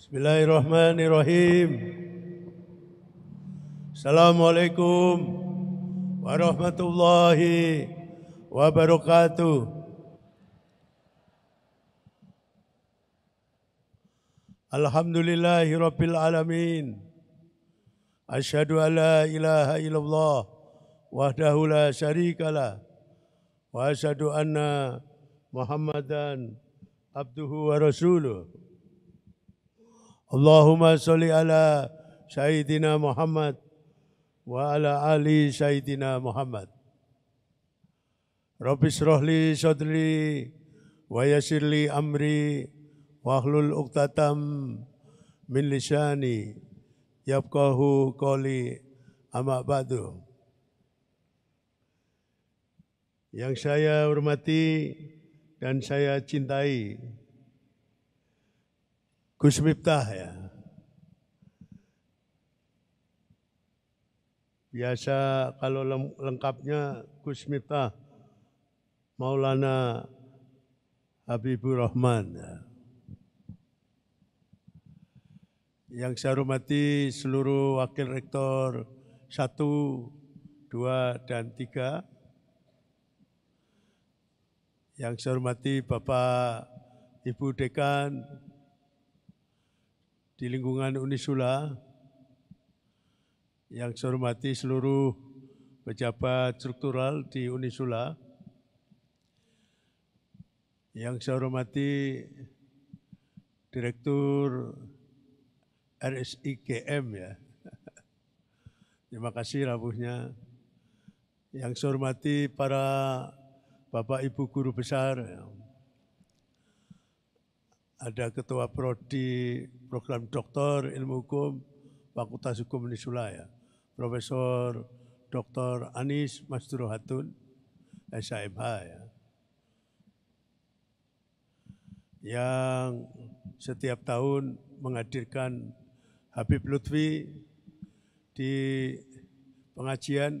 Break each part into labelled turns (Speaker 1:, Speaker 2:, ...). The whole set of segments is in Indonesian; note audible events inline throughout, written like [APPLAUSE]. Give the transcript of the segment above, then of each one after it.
Speaker 1: بسم الله الرحمن الرحيم السلام عليكم ورحمة الله وبركاته الحمد لله رب العالمين أشهد أن لا إله إلا الله وحده لا شريك له وأشهد أن محمدا عبده ورسوله Allahumma sholli ala Sayyidina Muhammad wa ala ali Sayyidina Muhammad. Rabbi srohli sodri wa yasirli amri wahlul uqtatam min lisani yabqahu qawli amma ba'du. Yang saya hormati dan saya cintai कुछ विपदा है biasa kalau lengkapnya Gus Miftah Maulana Habibur Rahman. Yang saya hormati seluruh wakil rektor satu dua dan tiga Yang saya hormati Bapak Ibu Dekan, di lingkungan Unisula yang saya hormati seluruh pejabat struktural di Unisula yang saya hormati Direktur RSIGM ya. [LAUGHS] Terima kasih rabuhnya. Yang saya hormati para Bapak Ibu Guru Besar, ada Ketua Prodi program doktor ilmu hukum Fakultas Hukum ya. Profesor Dr. Anis Masturohatun, Hatun, ya. Yang setiap tahun menghadirkan Habib Lutfi di pengajian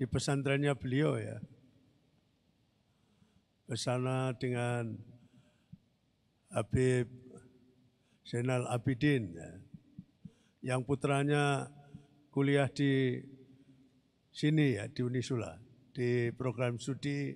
Speaker 1: di pesantrennya beliau ya. Bersama dengan Habib Zainal Abidin ya. yang putranya kuliah di sini ya di Unisula di program studi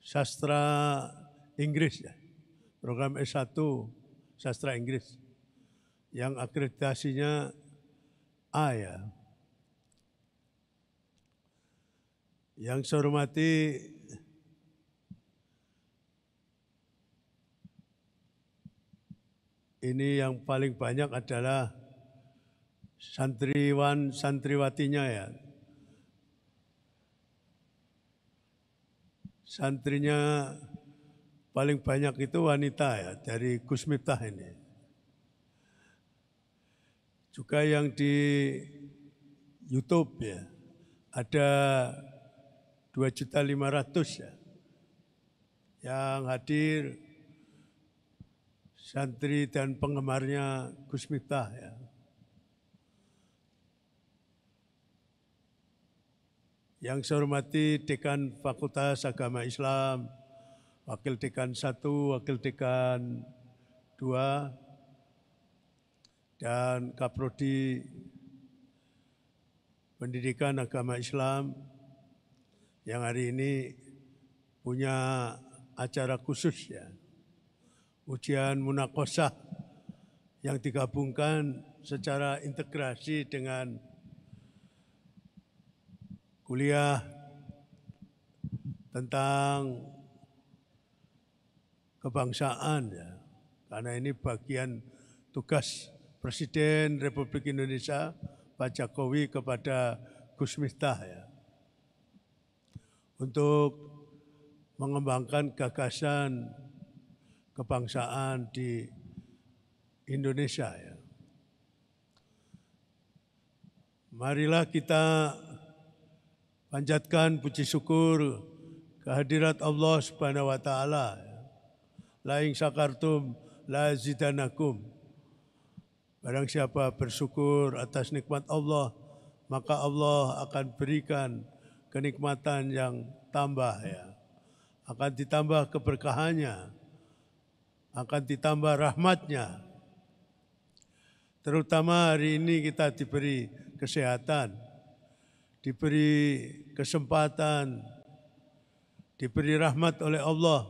Speaker 1: sastra Inggris ya. Program S1 sastra Inggris yang akreditasinya A ya. Yang saya hormati ini yang paling banyak adalah santriwan santriwatinya ya. Santrinya paling banyak itu wanita ya dari Gus Miftah ini. Juga yang di YouTube ya ada ratus ya yang hadir santri dan penggemarnya Gus Miftah ya. Yang saya hormati Dekan Fakultas Agama Islam, Wakil Dekan 1, Wakil Dekan 2, dan Kaprodi Pendidikan Agama Islam yang hari ini punya acara khusus ya ujian munakosah yang digabungkan secara integrasi dengan kuliah tentang kebangsaan ya. Karena ini bagian tugas Presiden Republik Indonesia Pak Jokowi kepada Gus Miftah ya. Untuk mengembangkan gagasan kebangsaan di Indonesia ya. Marilah kita panjatkan puji syukur kehadirat Allah Subhanahu wa taala. Ya. La sakartum syakartum la zidanakum. Barang siapa bersyukur atas nikmat Allah, maka Allah akan berikan kenikmatan yang tambah ya. Akan ditambah keberkahannya akan ditambah rahmatnya. Terutama hari ini kita diberi kesehatan, diberi kesempatan, diberi rahmat oleh Allah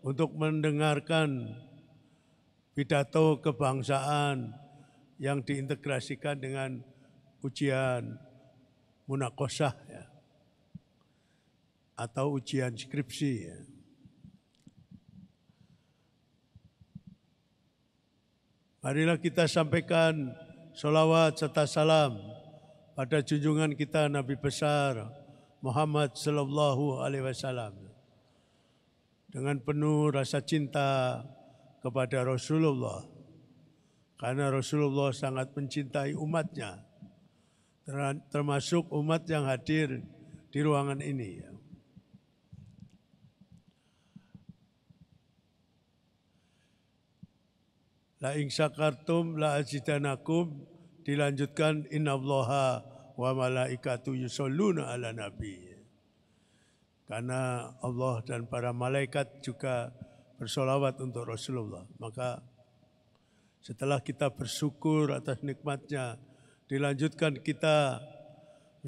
Speaker 1: untuk mendengarkan pidato kebangsaan yang diintegrasikan dengan ujian munakosah ya, atau ujian skripsi ya. Marilah kita sampaikan sholawat serta salam pada junjungan kita Nabi besar Muhammad sallallahu alaihi wasallam. Dengan penuh rasa cinta kepada Rasulullah. Karena Rasulullah sangat mencintai umatnya. Termasuk umat yang hadir di ruangan ini. La insyakartum, syakartum la ajidanakum dilanjutkan innallaha wa malaikatu yusholluna ala nabi. Karena Allah dan para malaikat juga bersolawat untuk Rasulullah. Maka setelah kita bersyukur atas nikmatnya, dilanjutkan kita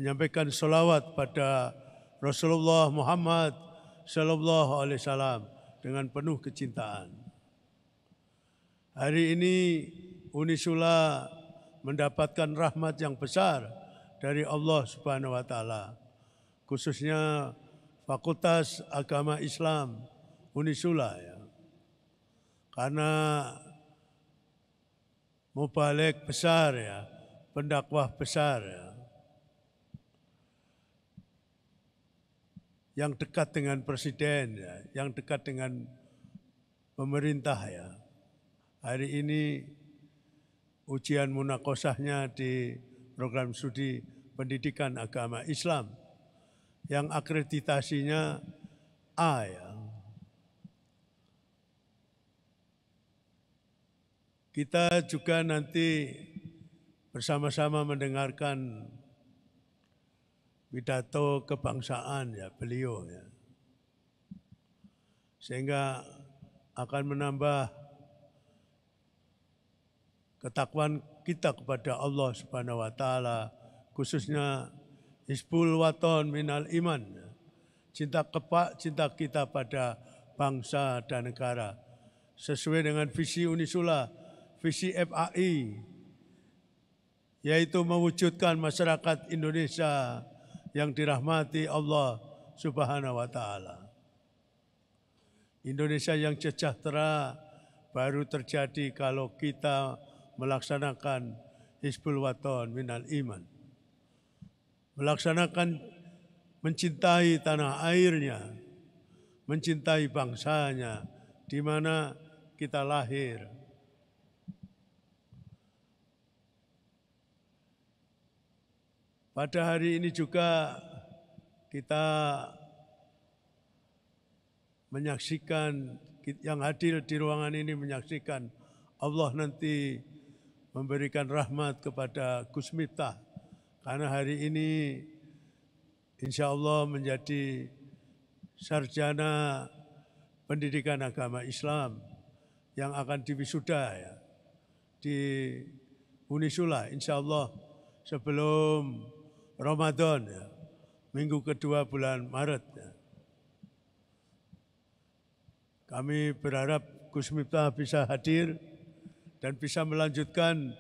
Speaker 1: menyampaikan solawat pada Rasulullah Muhammad Shallallahu Alaihi Wasallam dengan penuh kecintaan. Hari ini Uni Sula mendapatkan rahmat yang besar dari Allah Subhanahu wa taala. Khususnya Fakultas Agama Islam Uni Sula ya. Karena mubalek besar ya, pendakwah besar ya. Yang dekat dengan presiden ya, yang dekat dengan pemerintah ya. Hari ini ujian munakosahnya di program studi pendidikan agama Islam yang akreditasinya A ya. Kita juga nanti bersama-sama mendengarkan pidato kebangsaan ya beliau ya. Sehingga akan menambah ketakwaan kita kepada Allah Subhanahu wa taala khususnya isbul Waton minal iman cinta kepak cinta kita pada bangsa dan negara sesuai dengan visi Unisula visi FAI yaitu mewujudkan masyarakat Indonesia yang dirahmati Allah Subhanahu wa taala. Indonesia yang sejahtera baru terjadi kalau kita melaksanakan Hizbul Waton minal iman. Melaksanakan mencintai tanah airnya, mencintai bangsanya di mana kita lahir. Pada hari ini juga kita menyaksikan yang hadir di ruangan ini menyaksikan Allah nanti memberikan rahmat kepada Gus Miftah. Karena hari ini insya Allah menjadi sarjana pendidikan agama Islam yang akan diwisuda ya, di Unisula insya Allah sebelum Ramadan ya, minggu kedua bulan Maret. Ya. Kami berharap Gus Miftah bisa hadir dan bisa melanjutkan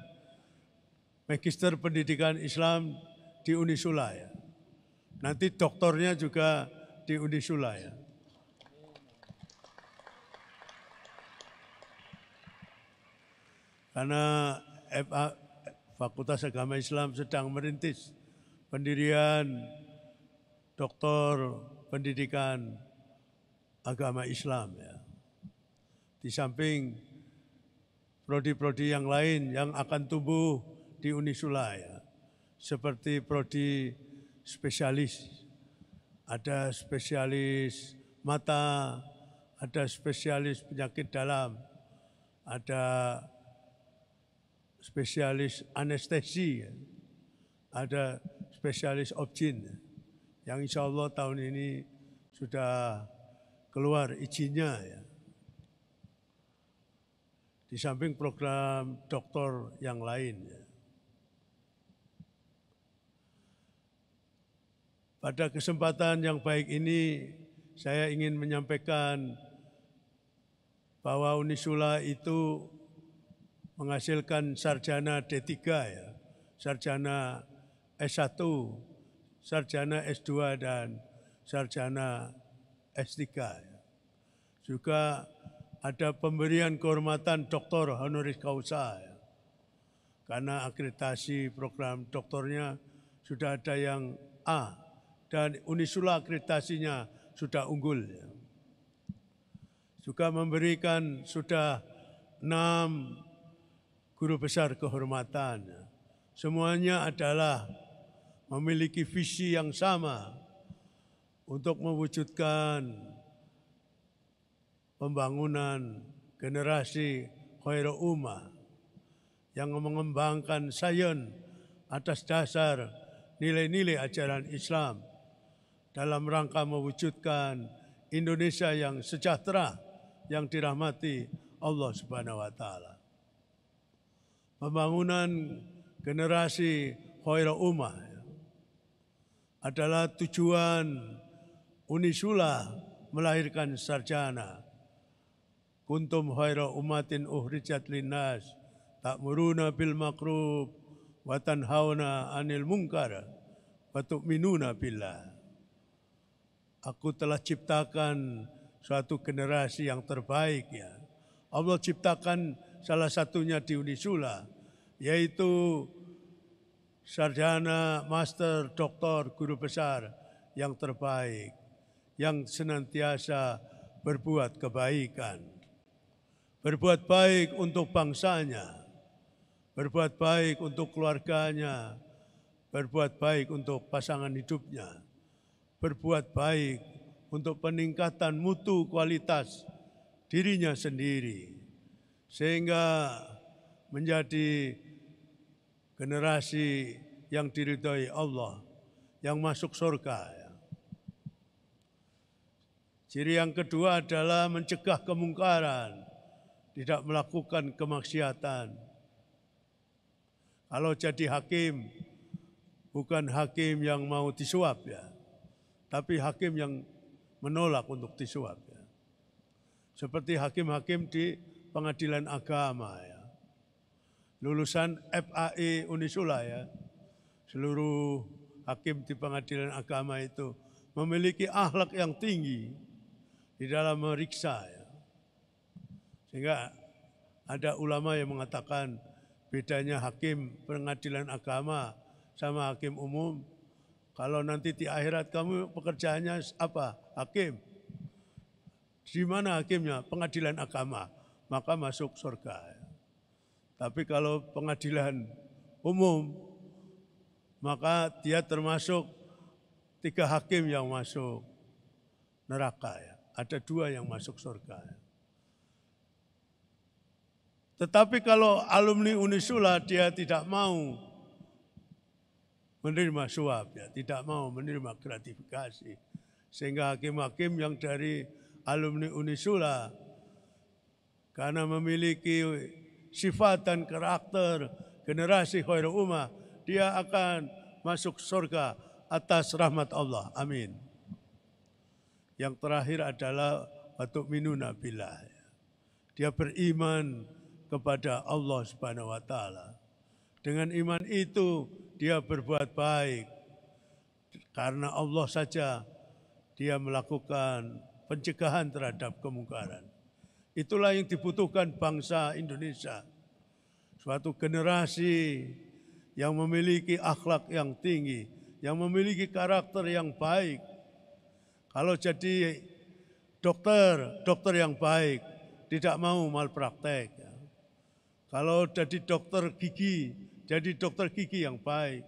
Speaker 1: magister pendidikan Islam di Unisula ya. Nanti doktornya juga di Unisula ya. Karena FA, Fakultas Agama Islam sedang merintis pendirian doktor pendidikan agama Islam ya. Di samping prodi-prodi yang lain yang akan tumbuh di Unisula ya. Seperti prodi spesialis, ada spesialis mata, ada spesialis penyakit dalam, ada spesialis anestesi, ya. ada spesialis objin ya. yang insya Allah tahun ini sudah keluar izinnya ya. Di samping program doktor yang lain. Ya. Pada kesempatan yang baik ini, saya ingin menyampaikan bahwa Unisula itu menghasilkan sarjana D3 ya, sarjana S1, sarjana S2 dan sarjana S3 ya. Juga ada pemberian kehormatan doktor honoris causa. Ya. Karena akreditasi program doktornya sudah ada yang A dan Unisula akreditasinya sudah unggul. Ya. Juga memberikan sudah enam guru besar kehormatan. Ya. Semuanya adalah memiliki visi yang sama untuk mewujudkan pembangunan generasi khairul ummah yang mengembangkan sains atas dasar nilai-nilai ajaran Islam dalam rangka mewujudkan Indonesia yang sejahtera yang dirahmati Allah Subhanahu wa taala. Pembangunan generasi khairul ummah adalah tujuan Unisula melahirkan sarjana kuntum khaira umatin uhrijat linnas ta'muruna bil makrub wa tanhauna 'anil munkar wa tu'minuna billah Aku telah ciptakan suatu generasi yang terbaik ya. Allah ciptakan salah satunya di Unisula yaitu sarjana, master, doktor, guru besar yang terbaik yang senantiasa berbuat kebaikan berbuat baik untuk bangsanya, berbuat baik untuk keluarganya, berbuat baik untuk pasangan hidupnya, berbuat baik untuk peningkatan mutu kualitas dirinya sendiri, sehingga menjadi generasi yang diridhoi Allah, yang masuk surga. Ya. Ciri yang kedua adalah mencegah kemungkaran tidak melakukan kemaksiatan. Kalau jadi hakim, bukan hakim yang mau disuap ya, tapi hakim yang menolak untuk disuap ya. Seperti hakim-hakim di pengadilan agama ya. Lulusan FAI Unisula ya, seluruh hakim di pengadilan agama itu memiliki ahlak yang tinggi di dalam meriksa ya sehingga ada ulama yang mengatakan bedanya hakim pengadilan agama sama hakim umum. Kalau nanti di akhirat kamu pekerjaannya apa? Hakim. Di mana hakimnya? Pengadilan agama. Maka masuk surga. Tapi kalau pengadilan umum, maka dia termasuk tiga hakim yang masuk neraka ya. Ada dua yang masuk surga ya. Tetapi kalau alumni Unisula dia tidak mau menerima suap, ya, tidak mau menerima gratifikasi. Sehingga hakim-hakim yang dari alumni Unisula karena memiliki sifat dan karakter generasi khairul ummah, dia akan masuk surga atas rahmat Allah. Amin. Yang terakhir adalah batuk minuna billah. Ya. Dia beriman kepada Allah Subhanahu wa taala. Dengan iman itu dia berbuat baik. Karena Allah saja dia melakukan pencegahan terhadap kemungkaran. Itulah yang dibutuhkan bangsa Indonesia. Suatu generasi yang memiliki akhlak yang tinggi, yang memiliki karakter yang baik. Kalau jadi dokter, dokter yang baik, tidak mau malpraktek. Kalau jadi dokter gigi, jadi dokter gigi yang baik.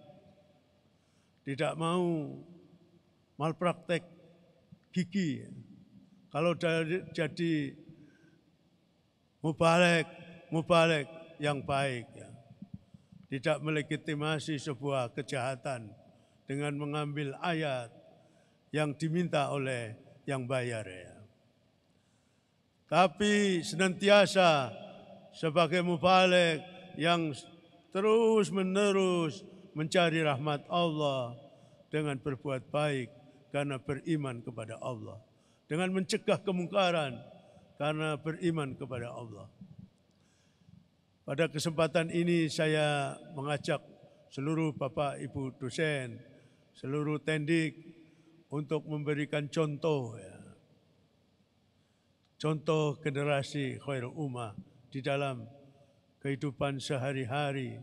Speaker 1: Tidak mau malpraktek gigi. Kalau dari, jadi mubalek, mubalek yang baik. Ya. Tidak melegitimasi sebuah kejahatan dengan mengambil ayat yang diminta oleh yang bayar. Ya. Tapi senantiasa sebagai mubalik yang terus menerus mencari rahmat Allah dengan berbuat baik karena beriman kepada Allah. Dengan mencegah kemungkaran karena beriman kepada Allah. Pada kesempatan ini saya mengajak seluruh Bapak Ibu dosen, seluruh tendik untuk memberikan contoh ya. Contoh generasi khairul ummah di dalam kehidupan sehari-hari.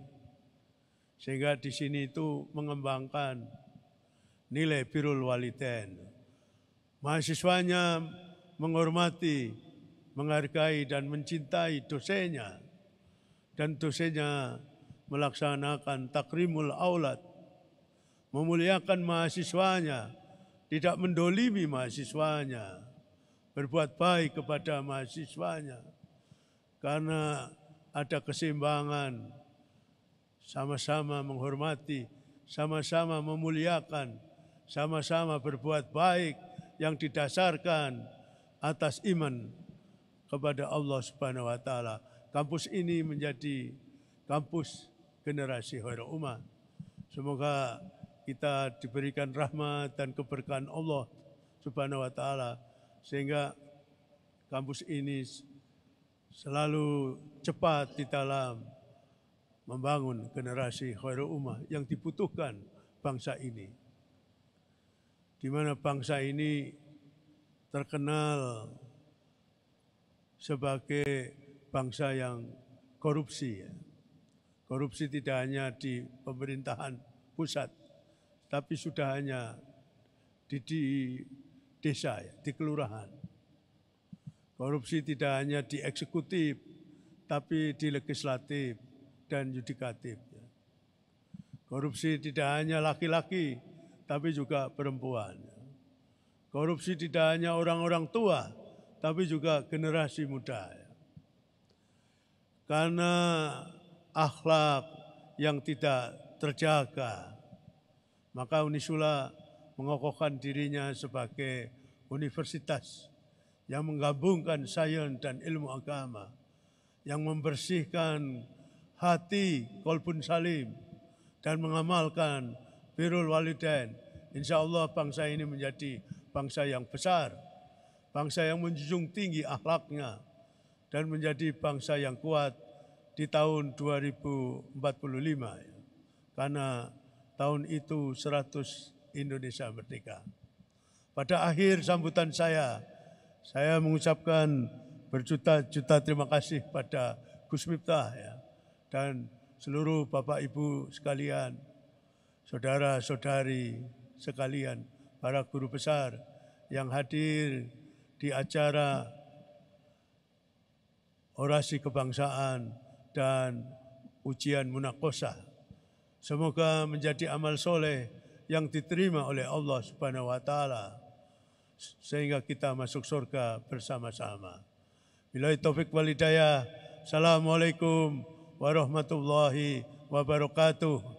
Speaker 1: Sehingga di sini itu mengembangkan nilai birul waliden. Mahasiswanya menghormati, menghargai dan mencintai dosennya. Dan dosennya melaksanakan takrimul aulat, memuliakan mahasiswanya, tidak mendolimi mahasiswanya, berbuat baik kepada mahasiswanya karena ada keseimbangan, sama-sama menghormati, sama-sama memuliakan, sama-sama berbuat baik yang didasarkan atas iman kepada Allah Subhanahu wa taala. Kampus ini menjadi kampus generasi khairul umat. Semoga kita diberikan rahmat dan keberkahan Allah Subhanahu wa taala sehingga kampus ini selalu cepat di dalam membangun generasi khairul ummah yang dibutuhkan bangsa ini. Di mana bangsa ini terkenal sebagai bangsa yang korupsi. Ya. Korupsi tidak hanya di pemerintahan pusat, tapi sudah hanya di, di desa, ya, di kelurahan. Korupsi tidak hanya di eksekutif, tapi di legislatif dan yudikatif. Ya. Korupsi tidak hanya laki-laki, tapi juga perempuan. Ya. Korupsi tidak hanya orang-orang tua, tapi juga generasi muda. Ya. Karena akhlak yang tidak terjaga, maka Unisula mengokohkan dirinya sebagai universitas yang menggabungkan sains dan ilmu agama, yang membersihkan hati kolbun salim dan mengamalkan birul walidain. Insya Allah bangsa ini menjadi bangsa yang besar, bangsa yang menjunjung tinggi akhlaknya, dan menjadi bangsa yang kuat di tahun 2045. Karena tahun itu 100 Indonesia merdeka. Pada akhir sambutan saya, saya mengucapkan berjuta-juta terima kasih pada Gus Miftah ya, dan seluruh Bapak Ibu sekalian, saudara-saudari sekalian, para guru besar yang hadir di acara orasi kebangsaan dan ujian munakosa. Semoga menjadi amal soleh yang diterima oleh Allah Subhanahu wa Ta'ala sehingga kita masuk surga bersama-sama. Bila taufik hidayah. Assalamualaikum warahmatullahi wabarakatuh.